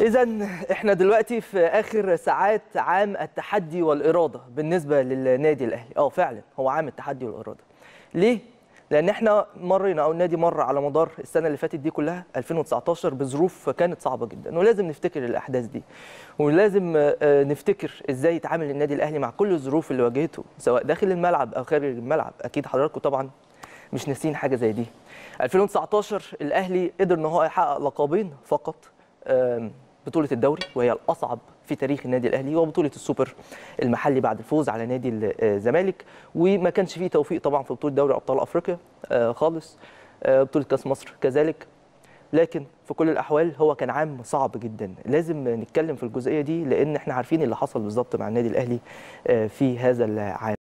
إذا إحنا دلوقتي في آخر ساعات عام التحدي والإرادة بالنسبة للنادي الأهلي، أه فعلا هو عام التحدي والإرادة. ليه؟ لأن إحنا مرينا أو النادي مر على مدار السنة اللي فاتت دي كلها 2019 بظروف كانت صعبة جدا ولازم نفتكر الأحداث دي ولازم آه، نفتكر إزاي يتعامل النادي الأهلي مع كل الظروف اللي واجهته سواء داخل الملعب أو خارج الملعب، أكيد حضراتكم طبعا مش ناسيين حاجة زي دي. 2019 الأهلي قدر إن هو يحقق لقبين فقط بطوله الدوري وهي الاصعب في تاريخ النادي الاهلي وبطوله السوبر المحلي بعد الفوز على نادي آه، الزمالك وما كانش فيه توفيق طبعا في بطوله دوري ابطال افريقيا آه، خالص آه، بطوله كاس مصر كذلك لكن في كل الاحوال هو كان عام صعب جدا لازم نتكلم في الجزئيه دي لان احنا عارفين اللي حصل بالظبط مع النادي الاهلي في هذا العام